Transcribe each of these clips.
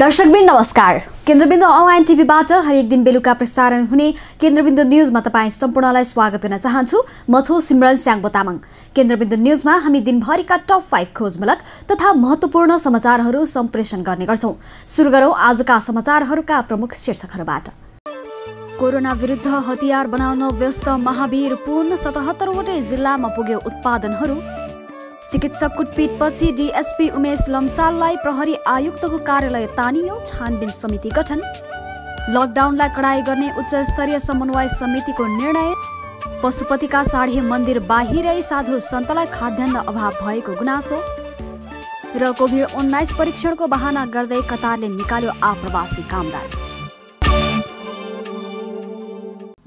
दर्शकबिन नमस्कार केन्द्रबिन्दु अनलाइन टिभीबाट हरेक दिन बेलुका प्रसारण हुने केन्द्रबिन्दु न्युजमा तपाईँ सम्पूर्णलाई स्वागत गर्न चाहन्छु म छु सिमरन स्याङ्बो तामाङ केन्द्रबिन्दु न्युजमा हामी दिनभरिका टप फाइभ खोजमूलक तथा महत्त्वपूर्ण समाचारहरू सम्प्रेषण गर्ने गर्छौँ सुरु गरौँ आजका समाचारहरूका प्रमुख शीर्षकहरूबाट कोरोना विरुद्ध हतियार बनाउन व्यस्त महावीर पूर्ण सतहत्तरवटै जिल्लामा पुग्यो उत्पादनहरू चिकित्सक कुटपिटपछि डिएसपी उमेश लम्साललाई प्रहरी आयुक्तको कार्यालय तानियो छानबिन समिति गठन लकडाउनलाई कडाई गर्ने उच्च स्तरीय समन्वय समितिको निर्णय पशुपतिका साढे मन्दिर बाहिरै साधु सन्तलाई खाद्यान्न अभाव भएको गुनासो र कोभिड उन्नाइस परीक्षणको बहाना गर्दै कतारले निकाल्यो आप्रवासी कामदार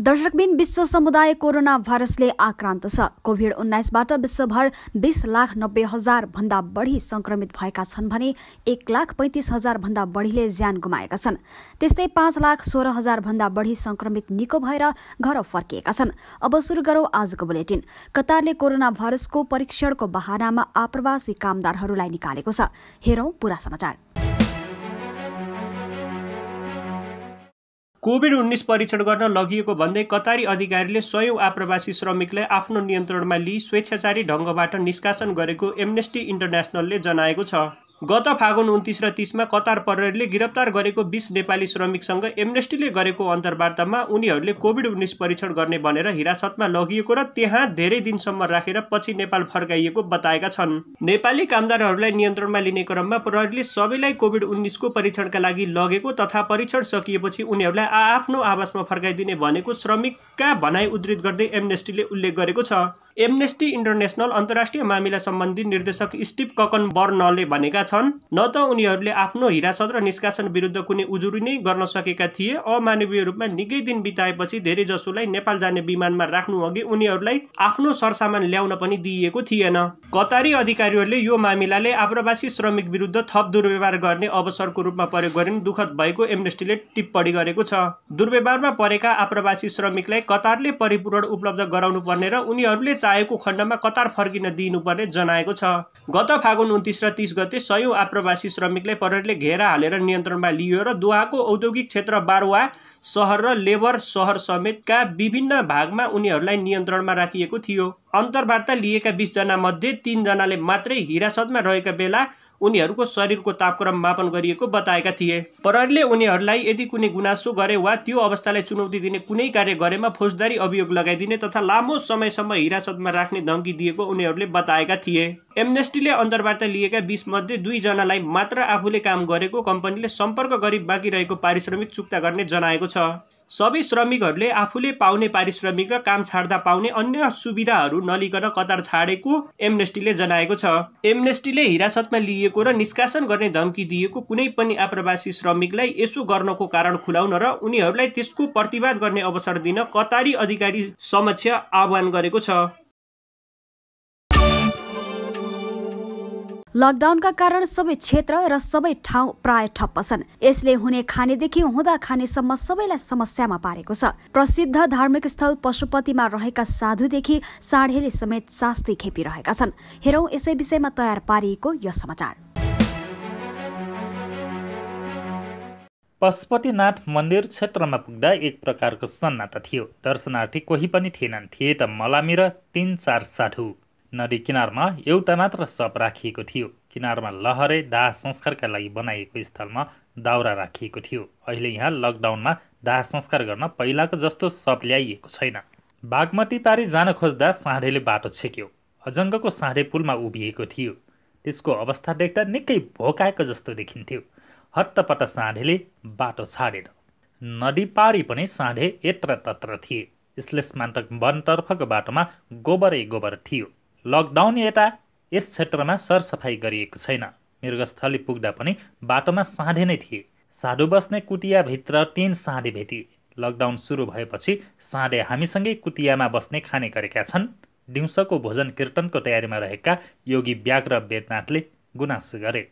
दर्शकबिन विश्व समुदाय कोरोना भाइरसले आक्रान्त छ कोभिड उन्नाइसबाट विश्वभर बीस लाख नब्बे हजार भन्दा बढी संक्रमित भएका छन् भने एक लाख पैंतिस हजार भन्दा बढीले ज्यान गुमाएका छन् त्यस्तै पाँच लाख सोह्र हजार भन्दा बढी संक्रमित निको भएर घर फर्किएका छन् अब सुरु गरौं आजको बुलेटिन कतारले कोरोना भाइरसको परीक्षणको बहानामा आप्रवासी कामदारहरूलाई निकालेको छ हेरौं पूरा समाचार कोभिड उन्नाइस परीक्षण गर्न लगिएको भन्दै कतारी अधिकारीले स्वयं आप्रवासी श्रमिकलाई आफ्नो नियन्त्रणमा लिई स्वेच्छाचारी ढङ्गबाट निष्कासन गरेको एमनेस्टी इन्टरनेसनलले जनाएको छ गत फागुन उन्तिस र तिसमा कतार प्रहरीले गिरफ्तार गरेको बिस नेपाली श्रमिकसँग एमनेस्टीले गरेको अन्तर्वार्तामा उनीहरूले कोभिड उन्नाइस परीक्षण गर्ने भनेर हिरासतमा लगिएको र त्यहाँ धेरै दिनसम्म राखेर पछि नेपाल फर्काइएको बताएका छन् नेपाली कामदारहरूलाई नियन्त्रणमा लिने क्रममा प्रहरीले सबैलाई कोभिड उन्नाइसको परीक्षणका लागि लगेको तथा परीक्षण सकिएपछि उनीहरूलाई आआफ्नो आवासमा फर्काइदिने भनेको श्रमिकका भनाइ उद्धित गर्दै एमनेस्टीले उल्लेख गरेको छ एमनेस्टी इन्टरनेसनल अन्तर्राष्ट्रिय मामिला सम्बन्धी निर्देशक स्टिभ ककन बर्नले भनेका छन् न त उनीहरूले आफ्नो हिरासत र निष्कासन विरुद्ध कुनै उजुरी नै गर्न सकेका थिए अमानवीय रूपमा निकै दिन बिताएपछि धेरै जसोलाई नेपाल जाने विमानमा राख्नु अघि उनीहरूलाई आफ्नो सरसामान ल्याउन पनि दिइएको थिएन कतारी अधिकारीहरूले यो मामिलाले आप्रवासी श्रमिक विरुद्ध थप दुर्व्यवहार गर्ने अवसरको रूपमा प्रयोग गरिन् दुःखद भएको एमनेस्टीले टिप्पणी गरेको छ दुर्व्यवहारमा परेका आप्रवासी श्रमिकलाई कतारले परिपूरण उपलब्ध गराउनु पर्ने र उनीहरूले आएको खण्डमा कतार फर्किन दिइनुपर्ने जनाएको छ गत फागुन उन्तिस र तिस गते सयौँ आप्रवासी श्रमिकलाई प्रहरीले घेरा हालेर नियन्त्रणमा लियो र दोहाको औद्योगिक क्षेत्र बारुवा सहर र लेबर सहर समेतका विभिन्न भागमा उनीहरूलाई नियन्त्रणमा राखिएको थियो अन्तर्वार्ता लिएका बिसजना मध्ये तिनजनाले मात्रै हिरासतमा रहेका बेला उनीहरूको शरीरको तापक्रम मापन गरिएको बताएका थिए प्रहरीले उनीहरूलाई यदि कुनै गुनासो गरे वा त्यो अवस्थालाई चुनौती दिने कुनै कार्य गरेमा फौजदारी अभियोग लगाइदिने तथा लामो समयसम्म हिरासतमा राख्ने धम्की दिएको उनीहरूले बताएका थिए एमनेस्टीले अन्तर्वार्ता लिएका बिसमध्ये दुईजनालाई मात्र आफूले काम गरेको कम्पनीले सम्पर्क गरी बाँकी रहेको पारिश्रमिक चुक्ता गर्ने जनाएको छ सबै श्रमिकहरूले आफूले पाउने पारिश्रमिक र काम छाड्दा पाउने अन्य सुविधाहरू नलिकन कतार छाडेको एमनेस्टीले जनाएको छ एमनेस्टीले हिरासतमा लिएको र निष्कासन गर्ने धम्की दिएको कुनै पनि आप्रवासी श्रमिकलाई यसो गर्नको कारण खुलाउन र उनीहरूलाई त्यसको प्रतिवाद गर्ने अवसर दिन कतारी अधिकारी समक्ष आह्वान गरेको छ लकडाउनका कारण सबै क्षेत्र र सबै ठाउँ प्राय ठप्प छन् यसले हुने खानेदेखि हुँदा खानेसम्म सबैलाई समस्यामा पारेको छ प्रसिद्ध धार्मिक स्थल पशुपतिमा रहेका साधुदेखि साँढेले समेत शास्ति खेपिरहेका छन् हेरौँ यसै विषयमा तयार पारिएको यो समाचार पशुपतिनाथ मन्दिर क्षेत्रमा पुग्दा एक प्रकारको सन्नाटा थियो दर्शनार्थी कोही पनि थिएनन् थिए त मलामी र तिन चार साधु नदी किनारमा एउटा मात्र सप राखिएको थियो किनारमा लहरे दाह संस्कारका लागि बनाइएको स्थलमा दाउरा राखिएको थियो अहिले यहाँ लकडाउनमा दाह संस्कार गर्न पहिलाको जस्तो सप ल्याइएको छैन बागमती पारी जान खोज्दा साँधेले बाटो छेक्यो अजङ्गको साँधे पुलमा उभिएको थियो त्यसको अवस्था देख्दा निकै भोकाएको जस्तो देखिन्थ्यो हट्टपट्ट साँधेले बाटो छाडेन नदी पारी पनि साँधे यत्र तत्र थिए श्लेषमान्तक वनतर्फको बाटोमा गोबरै गोबर थियो लकडाउन यता यस क्षेत्रमा सरसफाइ गरिएको छैन मृगस्थली पुग्दा पनि बाटोमा साँधे नै थिए साधु बस्ने कुटियाभित्र तिन साँधे भेटिए लकडाउन सुरु भएपछि साँधे हामीसँगै कुटियामा बस्ने खाने गरेका छन् दिउँसोको भोजन कीर्तनको तयारीमा रहेका योगी व्याघ्र वेदनाथले गुनासो गरे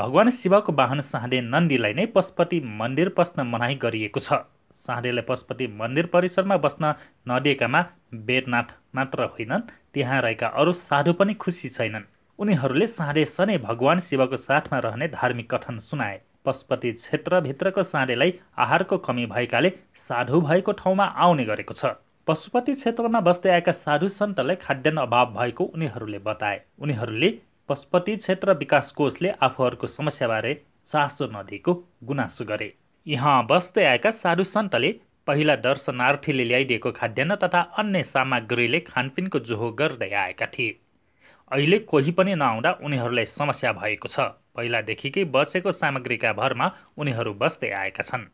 भगवान् शिवको वाहन साँधे नन्दीलाई नै पशुपति मन्दिर पस्न मनाइ गरिएको छ साँधेलाई पशुपति मन्दिर परिसरमा बस्न नदिएकामा वेदनाथ मात्र होइनन् त्यहाँ रहेका अरू साधु पनि खुसी छैनन् उनीहरूले साँढे सनै भगवान् शिवको साथमा रहने धार्मिक कथन सुनाए पशुपति क्षेत्रभित्रको साँढेलाई आहारको कमी भएकाले साधु भएको ठाउँमा आउने गरेको छ पशुपति क्षेत्रमा बस्दै आएका साधु सन्तलाई खाद्यान्न अभाव भएको उनीहरूले बताए उनीहरूले पशुपति क्षेत्र विकास कोषले आफूहरूको समस्याबारे चासो नदिएको गुनासो गरे यहाँ बस्दै आएका साधु सन्तले पहिला दर्शनार्थीले ल्याइदिएको खाद्यान्न तथा अन्य सामग्रीले खानपिनको जोहो गर्दै आएका थिए अहिले कोही पनि नआउँदा उनीहरूलाई समस्या भएको छ पहिलादेखिकै बचेको सामग्रीका भरमा उनीहरू बस्दै आएका छन्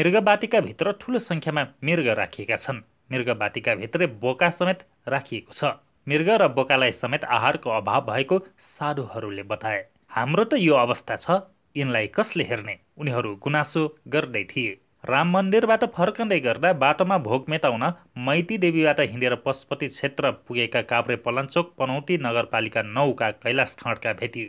मृगबाटिकाभित्र ठुलो सङ्ख्यामा मृग राखिएका छन् मृगबाटिकाभित्रै बोका समेत राखिएको छ मृग र बोकालाई समेत आहारको अभाव भएको साधुहरूले बताए हाम्रो त यो अवस्था छ यिनलाई कसले हेर्ने उनीहरू गुनासो गर्दै थिए राम मन्दिरबाट फर्कँदै गर्दा बाटोमा भोक मेटाउन मैती देवीबाट हिँडेर पशुपति क्षेत्र पुगेका काभ्रे पलाञ्चोक पनौती नगरपालिका नौका कैलाश खँडका भेटी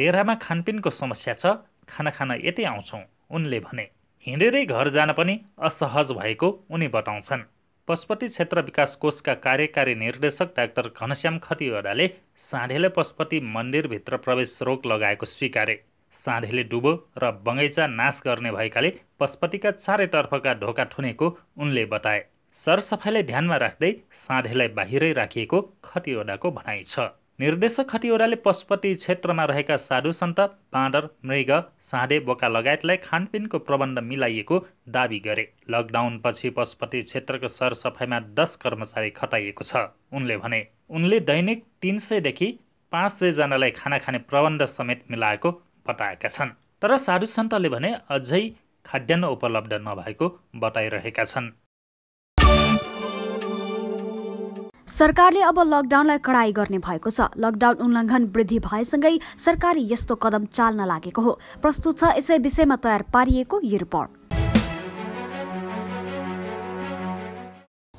डेरामा खानपिनको समस्या छ खाना खान यतै आउँछौँ उनले भने हिँडेरै घर जान पनि असहज भएको उनी बताउँछन् पशुपति क्षेत्र विकास कोषका कार्यकारी निर्देशक डाक्टर घनश्याम खतिवडाले साँधेले पशुपति मन्दिरभित्र प्रवेश रोक लगाएको स्वीकारे साँधेले डुबो र बगैँचा नाश गर्ने भएकाले पशुपतिका चारैतर्फका ढोका ठुनेको उनले बताए सरसफाइलाई ध्यानमा राख्दै साँधेलाई बाहिरै राखिएको खतिवडाको भनाइ छ निर्देशक खटिओडाले पशुपति क्षेत्रमा रहेका साधु सन्त बाँदर मृग साँधे बोका लगायतलाई खानपिनको प्रबन्ध मिलाइएको दावी गरे लकडाउनपछि पशुपति क्षेत्रको सरसफाइमा दस कर्मचारी खटाइएको छ उनले भने उनले दैनिक तिन सयदेखि पाँच सयजनालाई खाना खाने प्रबन्ध समेत मिलाएको बताएका छन् तर साधु सन्तले भने अझै खाद्यान्न उपलब्ध नभएको बताइरहेका छन् सरकारले अब लकडाउनलाई कडाई गर्ने भएको छ लकडाउन उल्लङ्घन वृद्धि भएसँगै सरकारले यस्तो कदम चाल्न लागेको हो प्रस्तुत छ यसै विषयमा तयार पारिएको यो रिपोर्ट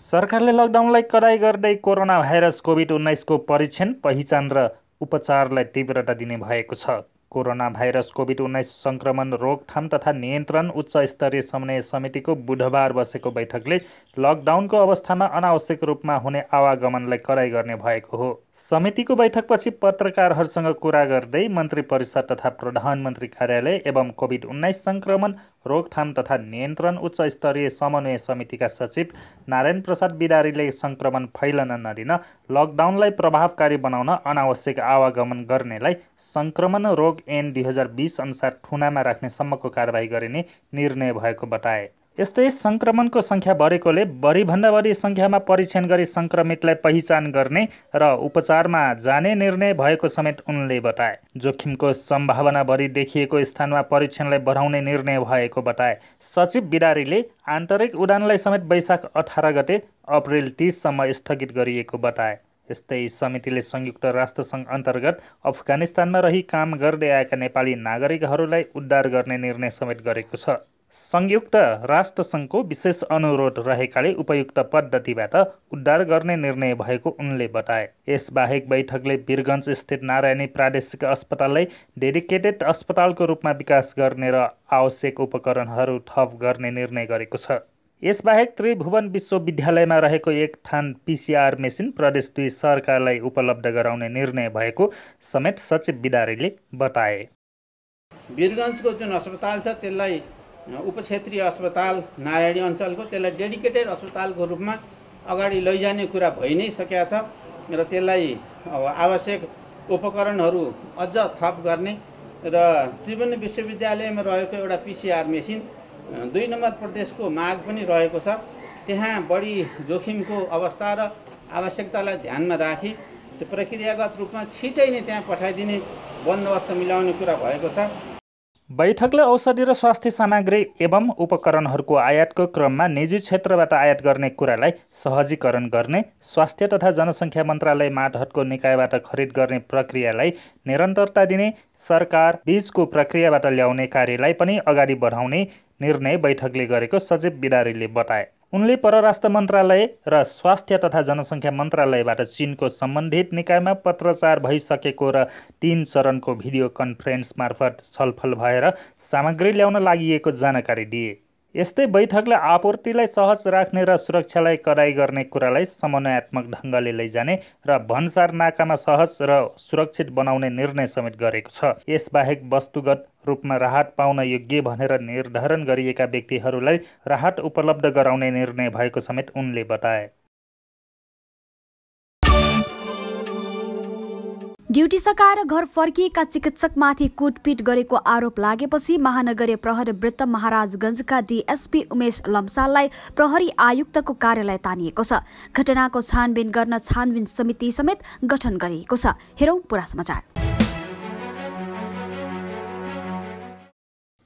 सरकारले लकडाउनलाई कडाई गर्दै कोरोना भाइरस कोभिड उन्नाइसको परीक्षण पहिचान र उपचारलाई तीव्रता दिने भएको छ कोरोना भाइरस कोभिड उन्नाइस सङ्क्रमण रोकथाम तथा नियन्त्रण उच्च स्तरीय समन्वय समितिको बुधबार बसेको बैठकले लकडाउनको अवस्थामा अनावश्यक रूपमा हुने आवागमनलाई कड़ाई गर्ने भएको हो समितिको बैठकपछि पत्रकारहरूसँग कुरा गर्दै मन्त्री परिषद तथा प्रधानमन्त्री कार्यालय एवं कोभिड उन्नाइस सङ्क्रमण रोकथाम तथा नियन्त्रण उच्च स्तरीय समन्वय समितिका सचिव नारायण प्रसाद बिदारीले सङ्क्रमण फैलन नदिन लकडाउनलाई प्रभावकारी बनाउन अनावश्यक आवागमन गर्नेलाई सङ्क्रमण रोग एन दुई हजार बिस अनुसार ठुनामा राख्ने सम्मको कारवाही गरिने निर्णय भएको बताए यस्तै सङ्क्रमणको सङ्ख्या बढेकोले बढीभन्दा बढी सङ्ख्यामा परीक्षण गरी सङ्क्रमितलाई पहिचान गर्ने र उपचारमा जाने निर्णय भएको समेत उनले बताए जोखिमको सम्भावना बढी देखिएको स्थानमा परीक्षणलाई बढाउने निर्णय भएको बताए सचिव बिरारीले आन्तरिक उडानलाई समेत वैशाख अठार गते अप्रेल तिससम्म स्थगित गरिएको बताए यस्तै समितिले संयुक्त राष्ट्रसङ्घ अन्तर्गत अफगानिस्तानमा रही काम गर्दै आएका नेपाली नागरिकहरूलाई उद्धार गर्ने निर्णय समेत गरेको छ संयुक्त राष्ट्रसङ्घको विशेष अनुरोध रहेकाले उपयुक्त पद्धतिबाट उद्धार गर्ने निर्णय भएको उनले बताए यसबाहेक बैठकले वीरगञ्ज स्थित नारायणी प्रादेशिक अस्पताललाई डेडिकेटेड अस्पतालको रूपमा विकास गर्ने र आवश्यक उपकरणहरू थप गर्ने निर्णय गरेको छ यसबाहेक त्रिभुवन विश्वविद्यालयमा रहेको एक थान पिसिआर मेसिन प्रदेश दुई सरकारलाई उपलब्ध गराउने निर्णय भएको समेत सचिव बिदारीले बताए वीरगञ्जको जुन अस्पताल छ त्यसलाई उपक्षेत्रीय अस्पताल नारायणी अञ्चलको त्यसलाई डेडिकेटेड अस्पतालको रूपमा अगाडि लैजाने कुरा भइ नै सकेका छ र त्यसलाई आवश्यक उपकरणहरू अझ थप गर्ने र त्रिवेणी विश्वविद्यालयमा रहेको एउटा पिसिआर मेसिन दुई नम्बर प्रदेशको माग पनि रहेको छ त्यहाँ बढी जोखिमको अवस्था र आवश्यकतालाई ध्यानमा राखी त्यो प्रक्रियागत रूपमा छिटै नै त्यहाँ पठाइदिने बन्दोबस्त मिलाउने कुरा भएको छ बैठकले औषधि र स्वास्थ्य सामग्री एवं उपकरणहरूको आयातको क्रममा निजी क्षेत्रबाट आयात गर्ने कुरालाई सहजीकरण गर्ने स्वास्थ्य तथा जनसङ्ख्या मन्त्रालय माटहटको निकायबाट खरिद गर्ने प्रक्रियालाई निरन्तरता दिने सरकार बीजको प्रक्रियाबाट ल्याउने कार्यलाई पनि अगाडि बढाउने निर्णय बैठकले गरेको सचिव बिदारीले बताए उनले परराष्ट्र मन्त्रालय र स्वास्थ्य तथा जनसङ्ख्या मन्त्रालयबाट चिनको सम्बन्धित निकायमा पत्रचार भइसकेको र तीन चरणको भिडियो कन्फरेन्स मार्फत छलफल भएर सामग्री ल्याउन लागि जानकारी दिए यस्तै बैठकले आपूर्तिलाई सहज राख्ने र सुरक्षालाई कडाई गर्ने कुरालाई समन्वयात्मक ढङ्गले लैजाने र भन्सार नाकामा सहज र सुरक्षित बनाउने निर्णय समेत गरेको छ यसबाहेक वस्तुगत रूपमा राहत पाउन योग्य भनेर निर्धारण गरिएका व्यक्तिहरूलाई राहत उपलब्ध गराउने निर्णय भएको समेत उनले बताए ड्युटी सकाएर घर फर्किएका चिकित्सकमाथि कुटपिट गरेको आरोप लागेपछि महानगरीय प्रहरी वृत्त महाराजगंजका डीएसपी उमेश लम्साललाई प्रहरी आयुक्तको कार्यालय तानिएको छ घटनाको छानबिन गर्न छानबिन समिति समेत गठन गरिएको छ पुरा समाचार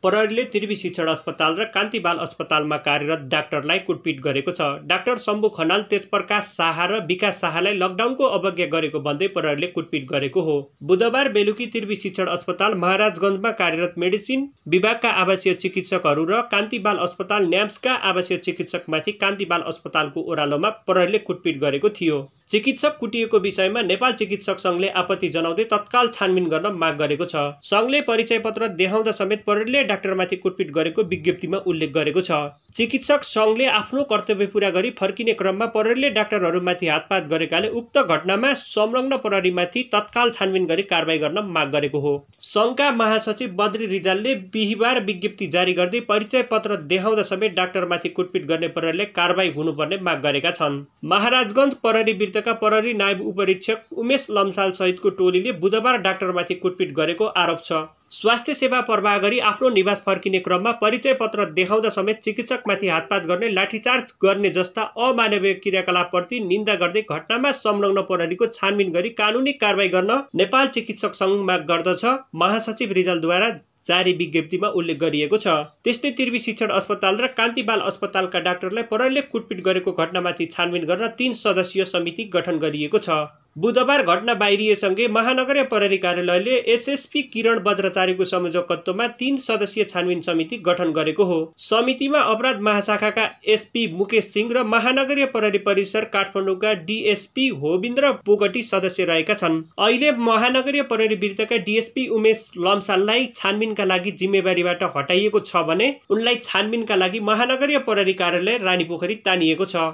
प्रहरीले त्रिवी शिक्षण अस्पताल र कान्ति बाल अस्पतालमा कार्यरत डाक्टरलाई कुटपिट गरेको छ डाक्टर शम्भु खनाल तेजप्रकाश शाह र विकास शाहलाई लकडाउनको अवज्ञा गरेको भन्दै प्रहरीले कुटपिट गरेको हो बुधबार बेलुकी त्रिवी शिक्षण अस्पताल महाराजगञ्जमा कार्यरत मेडिसिन विभागका आवासीय चिकित्सकहरू र कान्ति बाल अस्पताल न्याम्सका आवासीय चिकित्सकमाथि कान्ति बाल अस्पतालको ओह्रालोमा प्रहरीले कुटपिट गरेको थियो चिकित्सक कुटिएको विषयमा नेपाल चिकित्सक सङ्घले आपत्ति जनाउँदै तत्काल छानबिन गर्न माग गरेको छ सङ्घले परिचय पत्र देखाउँदा समेत प्रहरीले डाक्टरमाथि कुटपिट गरेको विज्ञप्तिमा उल्लेख गरेको छ चिकित्सक सङ्घले आफ्नो कर्तव्य पुरा गरी फर्किने क्रममा प्रहरीले डाक्टरहरूमाथि हातपात गरेकाले उक्त घटनामा संलग्न प्रहरीमाथि तत्काल छानबिन गरी कारवाही गर्न माग गरेको हो सङ्घका महासचिव बद्री रिजालले बिहिबार विज्ञप्ति जारी गर्दै परिचय पत्र देखाउँदा समेत डाक्टरमाथि कुटपिट गर्ने प्रहरीले कारवाही हुनुपर्ने माग गरेका छन् महाराजगञ्ज प्रहरी वृत्तका प्रहरी नायब उपरीक्षक उमेश लम्साल सहितको टोलीले बुधबार डाक्टरमाथि कुटपिट गरेको आरोप छ स्वास्थ्य सेवा प्रवाह गरी आफ्नो निवास फर्किने क्रममा परिचय पत्र देखाउँदा समेत चिकित्सकमाथि हातपात गर्ने लाठीचार्ज गर्ने जस्ता अमानवीय क्रियाकलापप्रति निन्दा गर्दै घटनामा संलग्न प्रहरीको छानबिन गरी कानुनी कारवाही गर्न नेपाल चिकित्सक सङ्घ माग गर्दछ महासचिव रिजालद्वारा जारी विज्ञप्तिमा उल्लेख गरिएको छ त्यस्तै त्रिवी शिक्षण अस्पताल र कान्ति बाल अस्पतालका डाक्टरलाई प्रहरीले कुटपिट गरेको घटनामाथि छानबिन गर्न तीन सदस्यीय समिति गठन गरिएको छ बुधबार घटना बाहिरिएसँगै महानगरीय प्रहरी कार्यालयले एसएसपी किरण बज्राचार्यको संयोजकत्वमा तीन सदस्यीय छानबिन समिति गठन गरेको हो समितिमा अपराध महाशाखाका एसपी मुकेश सिंह र महानगरीय प्रहरी परिसर काठमाडौँका डिएसपी होविन्द्र पोगटी सदस्य रहेका छन् अहिले महानगरीय प्रहरी विरुद्धका डिएसपी उमेश लम्साललाई छानबिनका लागि जिम्मेवारीबाट हटाइएको छ भने उनलाई छानबिनका लागि महानगरीय प्रहरी कार्यालय रानीपोखरी तानिएको छ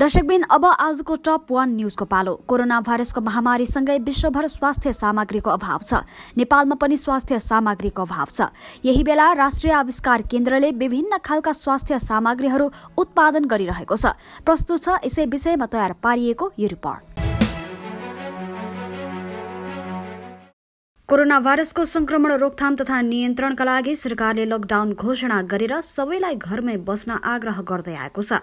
दर्शकबिन अब आजको टप वान न्युजको पालो कोरोना भाइरसको महामारीसँगै विश्वभर स्वास्थ्य सामग्रीको अभाव छ नेपालमा पनि स्वास्थ्य सामग्रीको अभाव छ यही बेला राष्ट्रिय आविष्कार केन्द्रले विभिन्न खालका स्वास्थ्य सामग्रीहरू उत्पादन गरिरहेको छ प्रस्तुत छ यसै विषयमा तयार पारिएको यो रिपोर्ट कोरोना भाइरसको संक्रमण रोकथाम तथा नियन्त्रणका लागि सरकारले लकडाउन घोषणा गरेर सबैलाई घरमै बस्न आग्रह गर्दै आएको छ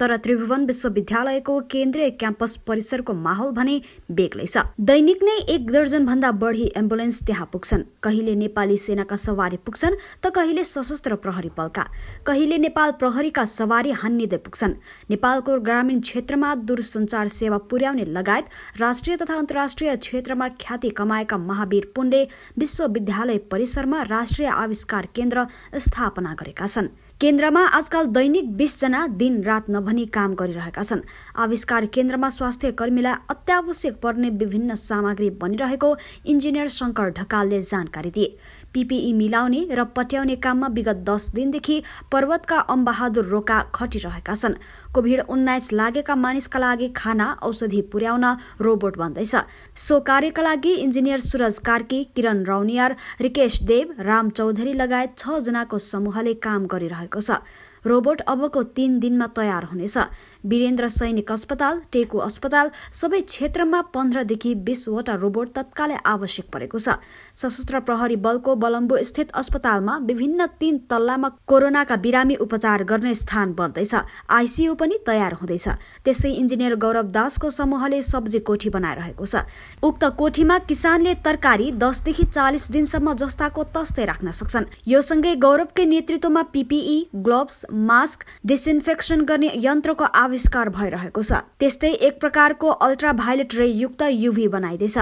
तर त्रिभुवन विश्वविद्यालयको केन्द्रीय क्याम्पस परिसरको माहौल भने बेग्लै छ दैनिक नै एक दर्जन भन्दा बढी एम्बुलेन्स त्यहाँ पुग्छन् कहिले नेपाली सेनाका सवारी पुग्छन् त कहिले सशस्त्र प्रहरी बलका कहिले नेपाल प्रहरीका सवारी हान्निँदै पुग्छन् नेपालको ग्रामीण क्षेत्रमा दूरसञ्चार सेवा पुर्याउने लगायत राष्ट्रिय तथा अन्तर्राष्ट्रिय क्षेत्रमा ख्याति कमाएका महावीर पुनले विश्वविद्यालय परिसरमा राष्ट्रिय आविष्कार केन्द्र स्थापना गरेका छन् केन्द्रमा आजकल दैनिक बिसजना दिन रात नभनी काम गरिरहेका छन् आविष्कार केन्द्रमा स्वास्थ्य कर्मीलाई अत्यावश्यक पर्ने विभिन्न सामग्री बनिरहेको इन्जिनियर शङ्कर ढकालले जानकारी दिए पिपिई मिलाउने र पट्याउने काममा विगत दस दिनदेखि पर्वतका अम्बहादुर रोका खटिरहेका छन् कोभिड उन्नाइस लागेका मानिसका लागि खाना औषधि पुर्याउन रोबोट बन्दैछ सो कार्यका लागि इन्जिनियर सुरज कार्की किरण रौनियार रिकेश देव राम चौधरी लगायत जनाको समूहले काम गरिरहेको छ रोबोट अबको तीन दिनमा तयार हुनेछ वीरेन्द्र सैनिक अस्पताल टेकु अस्पताल सबै क्षेत्रमा पन्ध्रदेखि बिसवटा रोबोट तत्कालै आवश्यक परेको छ सशस्त्र प्रहरी बलको बलम्बो स्थित अस्पतालमा विभिन्न तीन तल्लामा कोरोनाका बिरामी उपचार गर्ने स्थान बन्दैछ आइसियु पनि तयार हुँदैछ त्यसै इन्जिनियर गौरव दासको समूहले सब्जी कोठी बनाइरहेको छ उक्त कोठीमा किसानले तरकारी दसदेखि चालिस दिनसम्म जस्ताको तस्तै राख्न सक्छन् यो सँगै गौरवकै नेतृत्वमा पिपिई ग्लोभ्स मास्क डिसइन्फेक्सन गर्ने यन्त्रको आवश्यक आविष्कार भइरहेको छ त्यस्तै एक प्रकारको अल्ट्रा भायोलेट रेयुक्त युभी बनाइँदैछ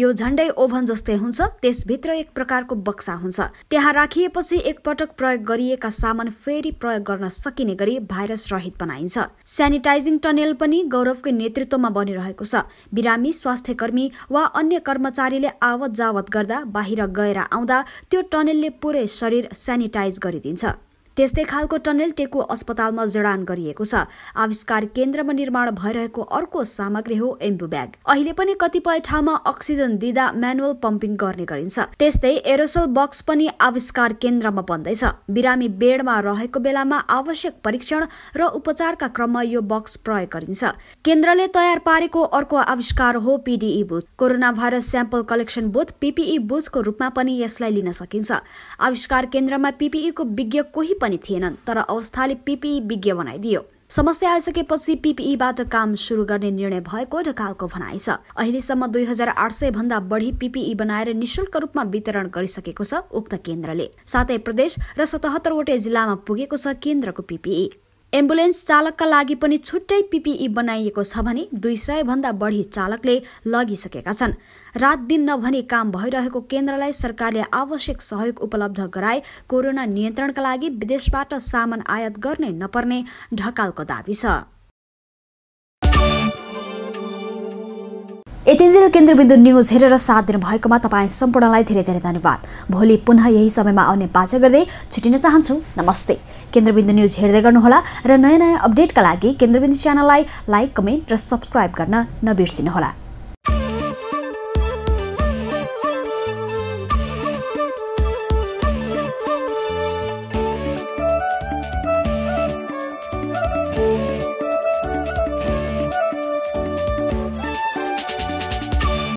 यो झन्डै ओभन जस्तै हुन्छ त्यसभित्र एक प्रकारको बक्सा हुन्छ त्यहाँ राखिएपछि एकपटक प्रयोग गरिएका सामान फेरि प्रयोग गर्न सकिने गरी भाइरस रहित बनाइन्छ सेनिटाइजिङ टनेल पनि गौरवकै नेतृत्वमा बनिरहेको छ बिरामी स्वास्थ्य कर्मी वा अन्य कर्मचारीले आवत जावत गर्दा बाहिर गएर आउँदा त्यो टनेलले पुरै शरीर सेनिटाइज गरिदिन्छ त्यस्तै खालको टनेल टेकु अस्पतालमा जडान गरिएको छ आविष्कार केन्द्रमा निर्माण भइरहेको अर्को सामग्री हो एम्बु ब्याग अहिले पनि कतिपय ठाउँमा अक्सिजन दिँदा म्यानुअल पम्पिङ गर्ने गरिन्छ त्यस्तै एरोसोल बक्स पनि आविष्कार केन्द्रमा बन्दैछ बिरामी बेडमा रहेको बेलामा आवश्यक परीक्षण र उपचारका क्रममा यो बक्स प्रयोग गरिन्छ केन्द्रले तयार पारेको अर्को आविष्कार हो PPE booth corona virus sample collection booth PPE बुथको रूपमा पनि यसलाई लिन सकिन्छ आविष्कार केन्द्रमा पिपिईको विज्ञ कोही पनि पनि थिएनन् तर अवस्थाले पिपिई विज्ञ बनाइदियो समस्या आइसकेपछि पिपिईबाट काम सुरु गर्ने निर्णय भएको ढकालको भनाइ छ अहिलेसम्म दुई हजार आठ सय भन्दा बढी पिपिई बनाएर निशुल्क रूपमा वितरण गरिसकेको छ उक्त केन्द्रले साथै प्रदेश र सतहत्तरवटै जिल्लामा पुगेको छ केन्द्रको पिपिई एम्बुलेन्स चालकका लागि पनि छुट्टै पिपिई बनाइएको छ भने दुई भन्दा बढी चालकले लगिसकेका छन् रात दिन नभनी काम भइरहेको केन्द्रलाई सरकारले आवश्यक सहयोग उपलब्ध गराए कोरोना नियन्त्रणका लागि विदेशबाट सामान आयात गर्नै नपर्ने ढकालको दावी छ यतिन्जेल केन्द्रबिन्दु न्युज हेरेर साथ दिनुभएकोमा तपाईँ सम्पूर्णलाई धेरै धेरै धन्यवाद भोलि पुनः यही समयमा आउने बाचा गर्दै छुटिन चाहन्छौँ नमस्ते केन्द्रबिन्दु न्युज हेर्दै गर्नुहोला र नयाँ नयाँ अपडेटका लागि केन्द्रबिन्दु च्यानललाई लाइक कमेन्ट र सब्सक्राइब गर्न नबिर्सिनुहोला